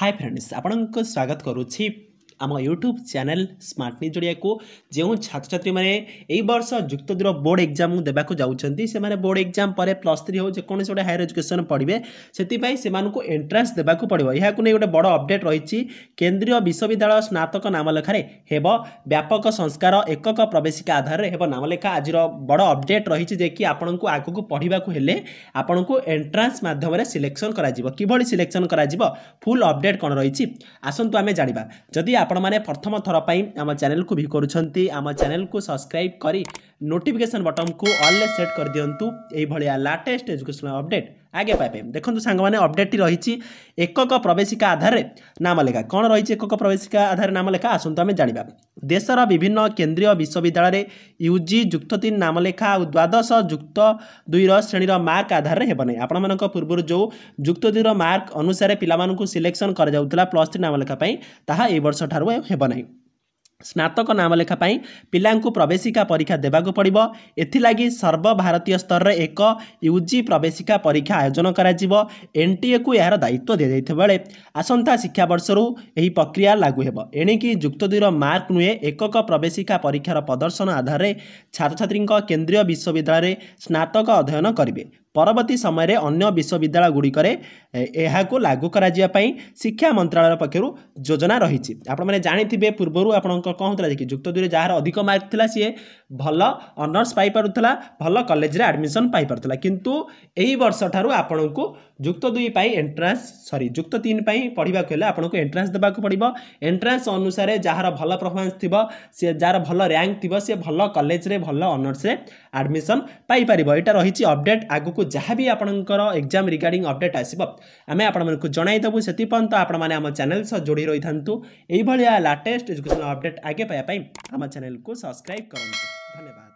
high friends ଆପଣଙ୍କୁ ସ୍ୱାଗତ କରୁଛି આમ યુટ્યુબ ଚ୍ୟାନେଲ୍ ସ୍ମାର୍ଟନି ଜଡ଼ିଆକୁ ଯେଉଁ ଛାତ୍ରଛାତ୍ରୀମାନେ ଏଇ ବର୍ଷ ଯୁକ୍ତଦୂର ବୋର୍ଡ଼ ଏକ୍ଜାମ୍ ଦେବାକୁ ଯାଉଛନ୍ତି ସେମାନେ ବୋର୍ଡ଼ ଏକ୍ଜାମ୍ ପରେ ପ୍ଲସ୍ ଥ୍ରୀ ହେଉ ଯେକୌଣସି ଗୋଟେ ହାୟର ଏଜୁକେସନ୍ ପଢ଼ିବେ ସେଥିପାଇଁ ସେମାନଙ୍କୁ ଏଣ୍ଟ୍ରାନ୍ସ ଦେବାକୁ ପଡ଼ିବ ଏହାକୁ ନେଇ ଗୋଟେ ବଡ଼ ଅପଡେଟ୍ ରହିଛି କେନ୍ଦ୍ରୀୟ ବିଶ୍ୱବିଦ୍ୟାଳୟ ସ୍ନାତକ ନାମଲେଖାରେ ହେବ ବ୍ୟାପକ ସଂସ୍କାର ଏକକ ପ୍ରବେଶିକା ଆଧାରରେ ହେବ ନାମଲେଖା ଆଜିର ବଡ଼ ଅପଡେଟ୍ ରହିଛି ଯେ କି ଆପଣଙ୍କୁ ଆଗକୁ ପଢ଼ିବାକୁ ହେଲେ ଆପଣଙ୍କୁ ଏଣ୍ଟ୍ରାନ୍ସ ମାଧ୍ୟମରେ ସିଲେକ୍ସନ୍ କରାଯିବ କିଭଳି ସିଲେକ୍ସନ୍ କରାଯିବ ଫୁଲ୍ ଅପଡେଟ୍ କ'ଣ ରହିଛି ଆସନ୍ତୁ ଆମେ ଜାଣିବା ଯଦି ଆପଣମାନେ ପ୍ରଥମ ଥର ପାଇଁ ଆମ ଚ୍ୟାନେଲକୁ ଭି କରୁଛନ୍ତି ଆମ ଚ୍ୟାନେଲକୁ ସବସ୍କ୍ରାଇବ୍ କରି ନୋଟିଫିକେସନ୍ ବଟନ୍କୁ ଅଲ୍ରେ ସେଟ୍ କରିଦିଅନ୍ତୁ ଏଇଭଳିଆ ଲାଟେଷ୍ଟ ଏଜୁକେସନାଲ୍ ଅପଡ଼େଟ୍ ଆଗେ ପାଇବା ପାଇଁ ଦେଖନ୍ତୁ ସାଙ୍ଗମାନେ ଅପଡ଼େଟ୍ଟି ରହିଛି ଏକକ ପ୍ରବେଶିକା ଆଧାରରେ ନାମଲେଖା କ'ଣ ରହିଛି ଏକକ ପ୍ରବେଶିକା ଆଧାରରେ ନାମଲେଖା ଆସନ୍ତୁ ଆମେ ଜାଣିବା देश विभिन्न केन्द्रीय विश्वविद्यालय युजि जुक्त तिन नामलेखा द्वादश जुक्त दुईर र श्रेणी र मर्क आधारले हे नै आपना पूर्व जो जुक्त दुई र मर्क अनुसार पिलासन गराउँदा प्लस थ्री नामलेखापू तार्ष ठुलो हे नै ସ୍ନାତକ ନାମଲେଖା ପାଇଁ ପିଲାଙ୍କୁ ପ୍ରବେଶିକା ପରୀକ୍ଷା ଦେବାକୁ ପଡ଼ିବ ଏଥିଲାଗି ସର୍ବଭାରତୀୟ ସ୍ତରରେ ଏକ ୟୁ ଜି ପ୍ରବେଶିକା ପରୀକ୍ଷା ଆୟୋଜନ କରାଯିବ ଏନ୍ଟିଏକୁ ଏହାର ଦାୟିତ୍ୱ ଦିଆଯାଇଥିବା ବେଳେ ଆସନ୍ତା ଶିକ୍ଷାବର୍ଷରୁ ଏହି ପ୍ରକ୍ରିୟା ଲାଗୁ ହେବ ଏଣିକି ଯୁକ୍ତ ଦୁଇର ମାର୍କ ନୁହେଁ ଏକକ ପ୍ରବେଶିକା ପରୀକ୍ଷାର ପ୍ରଦର୍ଶନ ଆଧାରରେ ଛାତ୍ରଛାତ୍ରୀଙ୍କ କେନ୍ଦ୍ରୀୟ ବିଶ୍ୱବିଦ୍ୟାଳୟରେ ସ୍ନାତକ ଅଧ୍ୟୟନ କରିବେ ପରବର୍ତ୍ତୀ ସମୟରେ ଅନ୍ୟ ବିଶ୍ୱବିଦ୍ୟାଳୟଗୁଡ଼ିକରେ ଏହାକୁ ଲାଗୁ କରାଯିବା ପାଇଁ ଶିକ୍ଷା ମନ୍ତ୍ରାଳୟ ପକ୍ଷରୁ ଯୋଜନା ରହିଛି ଆପଣମାନେ ଜାଣିଥିବେ ପୂର୍ବରୁ ଆପଣଙ୍କ କ'ଣ ହେଉଥିଲା କି ଯୁକ୍ତ ଦୁଇରେ ଯାହାର ଅଧିକ ମାର୍କ ଥିଲା ସିଏ ଭଲ ଅନର୍ସ ପାଇପାରୁଥିଲା ଭଲ କଲେଜରେ ଆଡ଼ମିସନ୍ ପାଇପାରୁଥିଲା କିନ୍ତୁ ଏହି ବର୍ଷଠାରୁ ଆପଣଙ୍କୁ ଯୁକ୍ତ ଦୁଇ ପାଇଁ ଏଣ୍ଟ୍ରାନ୍ସ ସରି ଯୁକ୍ତ ତିନି ପାଇଁ ପଢ଼ିବାକୁ ହେଲେ ଆପଣଙ୍କୁ ଏଣ୍ଟ୍ରାନ୍ସ ଦେବାକୁ ପଡ଼ିବ ଏଣ୍ଟ୍ରାନ୍ସ ଅନୁସାରେ ଯାହାର ଭଲ ପରଫର୍ମାନ୍ସ ଥିବ ସିଏ ଯାହାର ଭଲ ର୍ୟାଙ୍କ ଥିବ ସିଏ ଭଲ କଲେଜରେ ଭଲ ଅନର୍ସରେ ଆଡ଼ମିସନ୍ ପାଇପାରିବ ଏଇଟା ରହିଛି ଅପଡ଼େଟ୍ ଆଗକୁ जहाँ भी आपणकर एग्जाम रिगार्ड अपडेट आसब आम आपको से आपण आम चैनल सह जोड़ी रही था यही लाटेस्ट एजुकेशन अपडेट आगे पाइप आम चैनल को सब्सक्राइब करूँ धन्यवाद